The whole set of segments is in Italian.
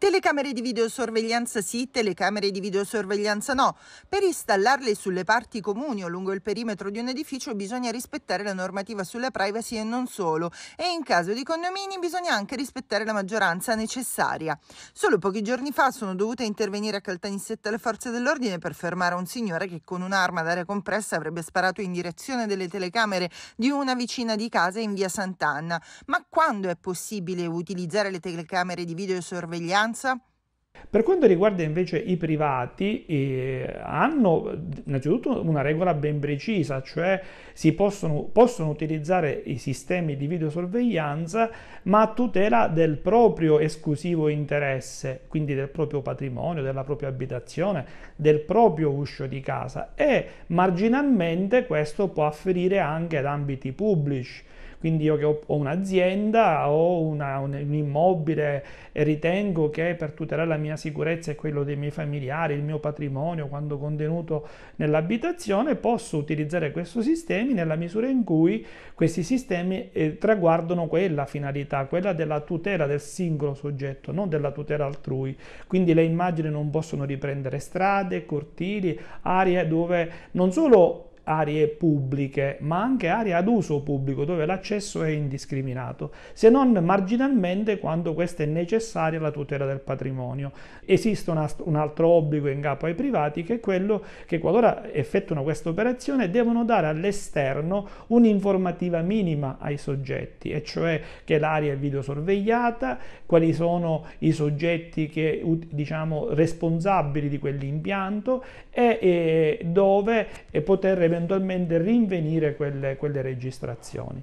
Telecamere di videosorveglianza sì, telecamere di videosorveglianza no. Per installarle sulle parti comuni o lungo il perimetro di un edificio bisogna rispettare la normativa sulla privacy e non solo. E in caso di condomini bisogna anche rispettare la maggioranza necessaria. Solo pochi giorni fa sono dovute intervenire a Caltanissetta le forze dell'ordine per fermare un signore che con un'arma d'aria compressa avrebbe sparato in direzione delle telecamere di una vicina di casa in via Sant'Anna. Ma quando è possibile utilizzare le telecamere di videosorveglianza? maggioranza? Per quanto riguarda invece i privati, eh, hanno innanzitutto una regola ben precisa, cioè si possono, possono, utilizzare i sistemi di videosorveglianza ma a tutela del proprio esclusivo interesse, quindi del proprio patrimonio, della propria abitazione, del proprio uscio di casa e marginalmente questo può afferire anche ad ambiti pubblici. Quindi io che ho, ho un'azienda, ho una, un, un, immobile e ritengo che per tutelare la mia sicurezza e quello dei miei familiari, il mio patrimonio, quando contenuto nell'abitazione, posso utilizzare questi sistemi nella misura in cui questi sistemi eh, traguardano quella finalità, quella della tutela del singolo soggetto, non della tutela altrui. Quindi le immagini non possono riprendere strade, cortili, aree dove non solo aree pubbliche, ma anche aree ad uso pubblico dove l'accesso è indiscriminato, se non marginalmente quando questa è necessaria alla tutela del patrimonio. Esiste un altro obbligo in capo ai privati che è quello che qualora effettuano questa operazione devono dare all'esterno un'informativa minima ai soggetti, e cioè che l'area è videosorvegliata, quali sono i soggetti che, diciamo, responsabili di quell'impianto e, e dove poter eventualmente eventualmente rinvenire quelle, quelle registrazioni.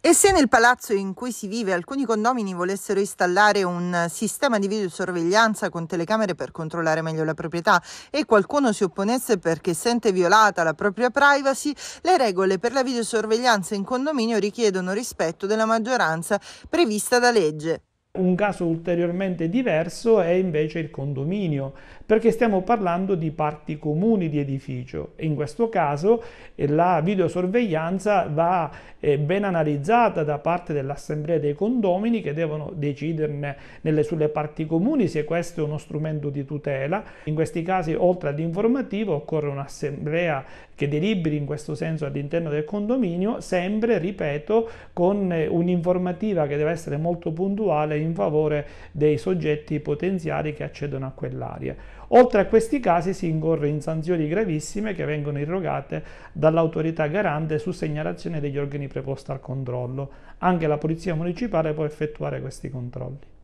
E se nel palazzo in cui si vive alcuni condomini volessero installare un sistema di videosorveglianza con telecamere per controllare meglio la proprietà e qualcuno si opponesse perché sente violata la propria privacy, le regole per la videosorveglianza in condominio richiedono rispetto della maggioranza prevista da legge un caso ulteriormente diverso è invece il condominio, perché stiamo parlando di parti comuni di edificio in questo caso eh, la videosorveglianza va eh, ben analizzata da parte dell'assemblea dei condomini che devono deciderne nelle, sulle parti comuni se questo è uno strumento di tutela. In questi casi oltre all'informativo occorre un'assemblea che deliberi in questo senso all'interno del condominio, sempre, ripeto, con eh, un'informativa che deve essere molto puntuale in favore dei soggetti potenziari che accedono a quell'area. Oltre a questi casi si incorre in sanzioni gravissime che vengono irrogate dall'autorità garante su segnalazione degli organi preposti al controllo. Anche la Polizia Municipale può effettuare questi controlli.